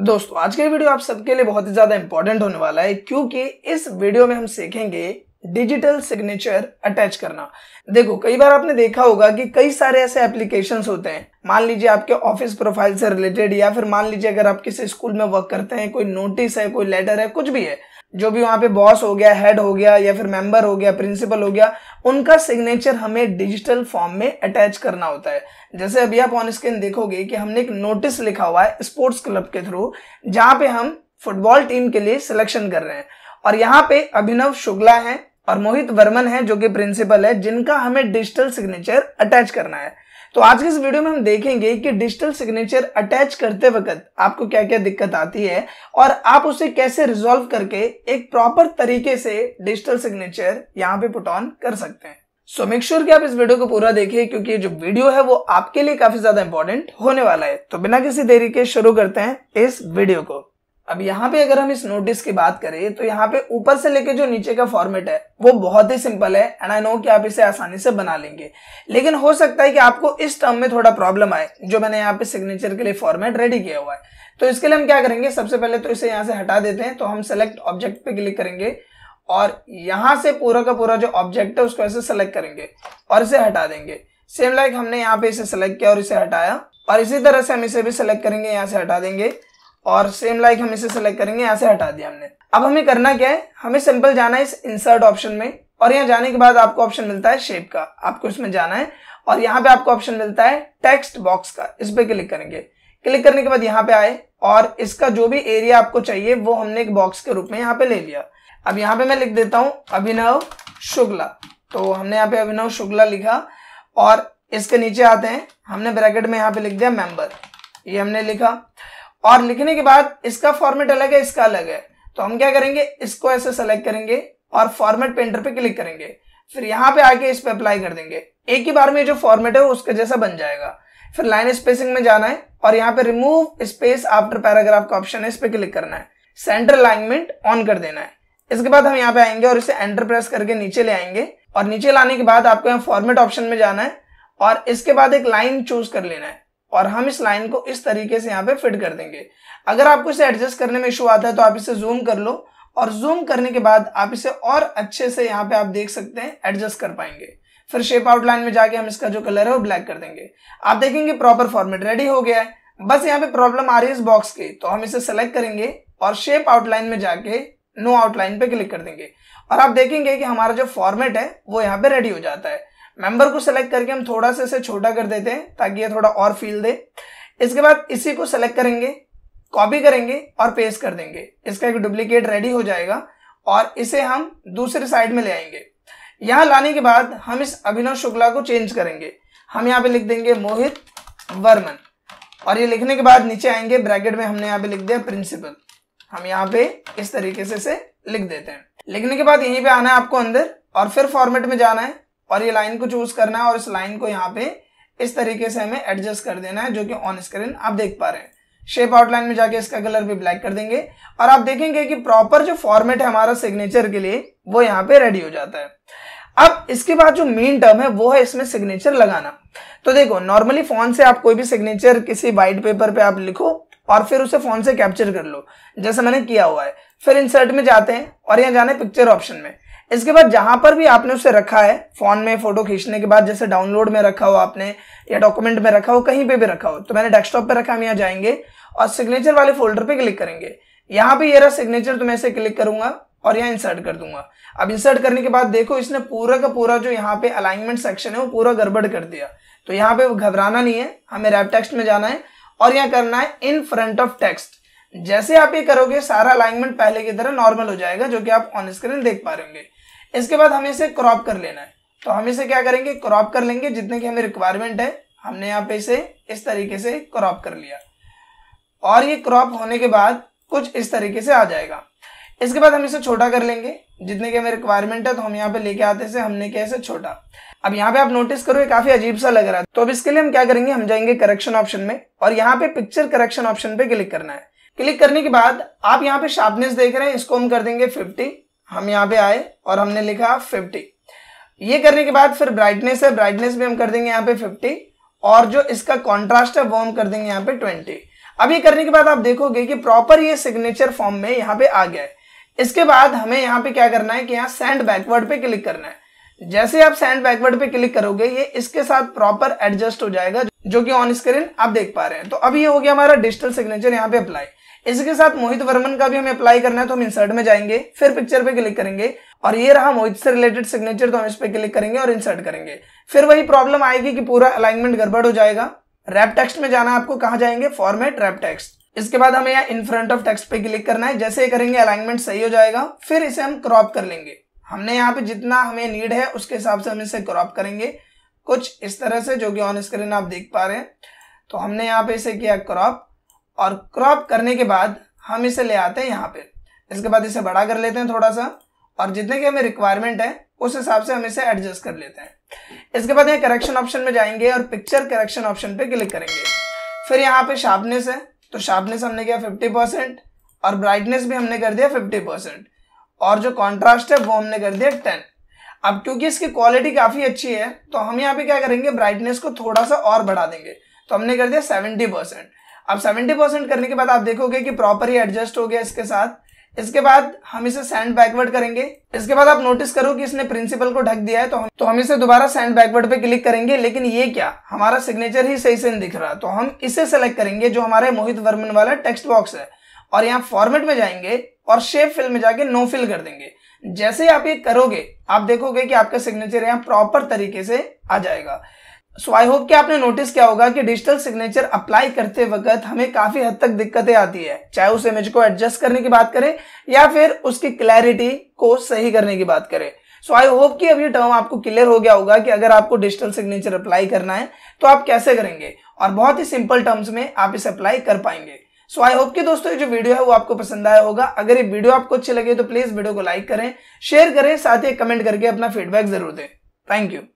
दोस्तों आज का वीडियो आप सबके लिए बहुत ही ज्यादा इंपॉर्टेंट होने वाला है क्योंकि इस वीडियो में हम सीखेंगे डिजिटल सिग्नेचर अटैच करना देखो कई बार आपने देखा होगा कि कई सारे ऐसे एप्लीकेशन होते हैं मान लीजिए आपके ऑफिस प्रोफाइल से रिलेटेड या फिर मान लीजिए अगर आप किसी स्कूल में वर्क करते हैं कोई नोटिस है कोई लेटर है कुछ भी है जो भी वहां पे बॉस हो गया हेड हो गया या फिर मेंबर हो गया प्रिंसिपल हो गया उनका सिग्नेचर हमें डिजिटल फॉर्म में अटैच करना होता है जैसे अभी आप ऑन स्क्रीन देखोगे कि हमने एक नोटिस लिखा हुआ है स्पोर्ट्स क्लब के थ्रू जहां पे हम फुटबॉल टीम के लिए सिलेक्शन कर रहे हैं और यहाँ पे अभिनव शुक्ला हैं और मोहित वर्मन है जो कि प्रिंसिपल है जिनका हमें डिजिटल सिग्नेचर अटैच करना है तो आज के इस वीडियो में हम देखेंगे कि डिजिटल सिग्नेचर अटैच करते वक्त आपको क्या क्या दिक्कत आती है और आप उसे कैसे रिजोल्व करके एक प्रॉपर तरीके से डिजिटल सिग्नेचर यहाँ पे पुट ऑन कर सकते हैं सो मेक श्योर कि आप इस वीडियो को पूरा देखें क्योंकि ये जो वीडियो है वो आपके लिए काफी ज्यादा इंपॉर्टेंट होने वाला है तो बिना किसी देरी के शुरू करते हैं इस वीडियो को अब यहाँ पे अगर हम इस नोटिस की बात करें तो यहाँ पे ऊपर से लेके जो नीचे का फॉर्मेट है वो बहुत ही सिंपल है एंड आई नो कि आप इसे आसानी से बना लेंगे लेकिन हो सकता है कि आपको इस टर्म में थोड़ा प्रॉब्लम आए जो मैंने यहाँ पे सिग्नेचर के लिए फॉर्मेट रेडी किया हुआ है तो इसके लिए हम क्या करेंगे सबसे पहले तो इसे यहाँ से हटा देते हैं तो हम सेलेक्ट ऑब्जेक्ट पे क्लिक करेंगे और यहाँ से पूरा का पूरा जो ऑब्जेक्ट है उसको ऐसे सेलेक्ट करेंगे और इसे हटा देंगे सेम लाइक हमने यहाँ पे इसे सेलेक्ट किया और इसे हटाया और इसी तरह से हम इसे भी सेलेक्ट करेंगे यहाँ से हटा देंगे और सेम लाइक हम इसे सेलेक्ट करेंगे यहाँ से हटा दिया हमने अब हमें करना क्या है हमें सिंपल जाना है इस इंसर्ट ऑप्शन में और यहाँ जाने के बाद आपको ऑप्शन मिलता है शेप का आपको इसमें जाना है और यहाँ पे आपको ऑप्शन मिलता है टेक्स्ट बॉक्स का इस पर क्लिक करेंगे क्लिक करने के बाद यहाँ पे आए और इसका जो भी एरिया आपको चाहिए वो हमने एक बॉक्स के रूप में यहाँ पे ले लिया अब यहाँ पे मैं लिख देता हूँ अभिनव शुक्ला तो हमने यहाँ पे अभिनव शुक्ला लिखा और इसके नीचे आते हैं हमने ब्रैकेट में यहाँ पे लिख दिया मेंबर ये हमने लिखा और लिखने के बाद इसका फॉर्मेट अलग है इसका अलग है तो हम क्या करेंगे इसको ऐसे सेलेक्ट करेंगे और फॉर्मेट पेंटर पे क्लिक करेंगे फिर यहाँ पे आके इस पे अप्लाई कर देंगे एक ही बार में जो फॉर्मेट है उसके जैसा बन जाएगा फिर लाइन स्पेसिंग में जाना है और यहाँ पे रिमूव स्पेस आफ्टर पैराग्राफ का ऑप्शन है इस पे क्लिक करना है सेंटर अलाइनमेंट ऑन कर देना है इसके बाद हम यहाँ पे आएंगे और इसे एंटर प्रेस करके नीचे ले आएंगे और नीचे लाने के बाद आपको यहाँ फॉर्मेट ऑप्शन में जाना है और इसके बाद एक लाइन चूज कर लेना है और हम इस लाइन को इस तरीके से यहाँ पे फिट कर देंगे अगर आपको इसे एडजस्ट करने में इशू आता है तो आप इसे जूम कर लो और जूम करने के बाद आप इसे और अच्छे से यहाँ पे आप देख सकते हैं एडजस्ट कर पाएंगे फिर शेप आउटलाइन में जाके हम इसका जो कलर है वो ब्लैक कर देंगे आप देखेंगे प्रॉपर फॉर्मेट रेडी हो गया है बस यहाँ पे प्रॉब्लम आ रही है इस बॉक्स की तो हम इसे सेलेक्ट करेंगे और शेप आउटलाइन में जाके नो आउटलाइन पे क्लिक कर देंगे और आप देखेंगे कि हमारा जो फॉर्मेट है वो यहाँ पे रेडी हो जाता है मेंबर को सेलेक्ट करके हम थोड़ा सा इसे छोटा कर देते हैं ताकि ये थोड़ा और फील दे इसके बाद इसी को सेलेक्ट करेंगे कॉपी करेंगे और पेस्ट कर देंगे इसका एक डुप्लीकेट रेडी हो जाएगा और इसे हम दूसरे साइड में ले आएंगे यहां लाने के बाद हम इस अभिनव शुक्ला को चेंज करेंगे हम यहाँ पे लिख देंगे मोहित वर्मन और ये लिखने के बाद नीचे आएंगे ब्रैकेट में हमने यहाँ पे लिख दिया प्रिंसिपल हम यहाँ पे इस तरीके से इसे लिख देते हैं लिखने के बाद यहीं पे आना है आपको अंदर और फिर फॉर्मेट में जाना है और ये लाइन को चूज करना है और इस लाइन को यहाँ पे इस तरीके से हमें एडजस्ट कर देना है जो कि ऑन स्क्रीन आप देख पा रहे हैं शेप आउटलाइन में जाके इसका कलर भी ब्लैक कर देंगे और आप देखेंगे कि प्रॉपर जो फॉर्मेट है हमारा सिग्नेचर के लिए वो यहाँ पे रेडी हो जाता है अब इसके बाद जो मेन टर्म है वो है इसमें सिग्नेचर लगाना तो देखो नॉर्मली फोन से आप कोई भी सिग्नेचर किसी वाइट पेपर पे आप लिखो और फिर उसे फोन से कैप्चर कर लो जैसे मैंने किया हुआ है फिर इंसर्ट में जाते हैं और यहाँ जाना है पिक्चर ऑप्शन में इसके बाद जहां पर भी आपने उसे रखा है फोन में फोटो खींचने के बाद जैसे डाउनलोड में रखा हो आपने या डॉक्यूमेंट में रखा हो कहीं पे भी रखा हो तो मैंने डेस्कटॉप पे रखा हम यहाँ जाएंगे और सिग्नेचर वाले फोल्डर पे क्लिक करेंगे यहाँ पे ये रहा सिग्नेचर तो मैं इसे क्लिक करूंगा और यहाँ इंसर्ट कर दूंगा अब इंसर्ट करने के बाद देखो इसने पूरा का पूरा जो यहाँ पे अलाइनमेंट सेक्शन है वो पूरा गड़बड़ कर दिया तो यहाँ पे घबराना नहीं है हमें रैप टेक्स्ट में जाना है और यहाँ करना है इन फ्रंट ऑफ टेक्स्ट जैसे आप ये करोगे सारा अलाइनमेंट पहले की तरह नॉर्मल हो जाएगा जो कि आप ऑन स्क्रीन देख पा रहे होंगे इसके बाद हमें इसे क्रॉप कर लेना है तो हम इसे क्या करेंगे क्रॉप कर लेंगे जितने की हमें रिक्वायरमेंट है हमने यहाँ पे इसे इस तरीके से क्रॉप कर लिया और ये क्रॉप होने के बाद कुछ इस तरीके से आ जाएगा इसके बाद हम इसे छोटा कर लेंगे जितने की हमें रिक्वायरमेंट है तो हम यहाँ पे लेके आते से हमने क्या इसे छोटा अब यहाँ पे आप नोटिस करो ये काफी अजीब सा लग रहा है तो अब इसके लिए हम क्या करेंगे हम जाएंगे करेक्शन ऑप्शन में और यहाँ पे पिक्चर करेक्शन ऑप्शन पे क्लिक करना है क्लिक करने के बाद आप यहाँ पे शार्पनेस देख रहे हैं इसको हम कर देंगे फिफ्टी हम यहाँ पे आए और हमने लिखा फिफ्टी ये करने के बाद फिर ब्राइटनेस है ब्राइटनेस भी हम कर देंगे यहाँ पे फिफ्टी और जो इसका कॉन्ट्रास्ट है वो हम कर देंगे यहाँ पे ट्वेंटी अब ये करने के बाद आप देखोगे कि प्रॉपर ये सिग्नेचर फॉर्म में यहाँ पे आ गया है इसके बाद हमें यहाँ पे क्या करना है कि यहाँ सेंड बैकवर्ड पे क्लिक करना है जैसे आप सेंड बैकवर्ड पे क्लिक करोगे ये इसके साथ प्रॉपर एडजस्ट हो जाएगा जो कि ऑन स्क्रीन आप देख पा रहे हैं तो अब ये हो गया हमारा डिजिटल सिग्नेचर यहाँ पे अप्लाई इसके साथ मोहित वर्मन का भी हमें अप्लाई करना है तो हम इंसर्ट में जाएंगे फिर पिक्चर पे क्लिक करेंगे और ये रहा मोहित से रिलेटेड सिग्नेचर तो हम इस पर क्लिक करेंगे और इंसर्ट करेंगे फिर वही प्रॉब्लम आएगी कि पूरा अलाइनमेंट गड़बड़ हो जाएगा रैप टेक्स्ट में जाना आपको कहा जाएंगे फॉर्मेट रैप टेक्स्ट इसके बाद हमें यहाँ इन फ्रंट ऑफ टेक्स्ट पे क्लिक करना है जैसे करेंगे अलाइनमेंट सही हो जाएगा फिर इसे हम क्रॉप कर लेंगे हमने यहाँ पे जितना हमें नीड है उसके हिसाब से हम इसे क्रॉप करेंगे कुछ इस तरह से जो कि ऑन स्क्रीन आप देख पा रहे हैं तो हमने यहाँ पे इसे किया क्रॉप और क्रॉप करने के बाद हम इसे ले आते हैं यहाँ पे इसके बाद इसे बड़ा कर लेते हैं थोड़ा सा और जितने की हमें रिक्वायरमेंट है उस हिसाब से हम इसे एडजस्ट कर लेते हैं इसके बाद यहाँ करेक्शन ऑप्शन में जाएंगे और पिक्चर करेक्शन ऑप्शन पे क्लिक करेंगे फिर यहाँ पे शार्पनेस है तो शार्पनेस हमने किया फिफ्टी परसेंट और ब्राइटनेस भी हमने कर दिया फिफ्टी परसेंट और जो कॉन्ट्रास्ट है वो हमने कर दिया टेन अब क्योंकि इसकी क्वालिटी काफ़ी अच्छी है तो हम यहाँ पे क्या करेंगे ब्राइटनेस को थोड़ा सा और बढ़ा देंगे तो हमने कर दिया सेवेंटी परसेंट अब 70 परसेंट करने के बाद आप देखोगे कि प्रॉपर ही एडजस्ट हो गया इसके साथ इसके बाद हम इसे सैंड बैकवर्ड करेंगे इसके बाद आप नोटिस करो कि इसने प्रिंसिपल को ढक दिया है तो हम तो हम इसे दोबारा सैंड बैकवर्ड पे क्लिक करेंगे लेकिन ये क्या हमारा सिग्नेचर ही सही से नहीं दिख रहा तो हम इसे सेलेक्ट करेंगे जो हमारे मोहित वर्मन वाला टेक्स्ट बॉक्स है और यहाँ फॉर्मेट में जाएंगे और शेप फिल में जाके नो फिल कर देंगे जैसे आप ये करोगे आप देखोगे कि आपका सिग्नेचर यहाँ प्रॉपर तरीके से आ जाएगा सो आई होप कि आपने नोटिस किया होगा कि डिजिटल सिग्नेचर अप्लाई करते वक्त हमें काफी हद तक दिक्कतें आती है चाहे उस इमेज को एडजस्ट करने की बात करें या फिर उसकी क्लैरिटी को सही करने की बात करें सो आई होप कि अब ये टर्म आपको क्लियर हो गया होगा कि अगर आपको डिजिटल सिग्नेचर अप्लाई करना है तो आप कैसे करेंगे और बहुत ही सिंपल टर्म्स में आप इसे अप्लाई कर पाएंगे सो आई होप कि दोस्तों ये जो वीडियो है वो आपको पसंद आया होगा अगर ये वीडियो आपको अच्छी लगे तो प्लीज वीडियो को लाइक करें शेयर करें साथ ही कमेंट करके अपना फीडबैक जरूर दें थैंक यू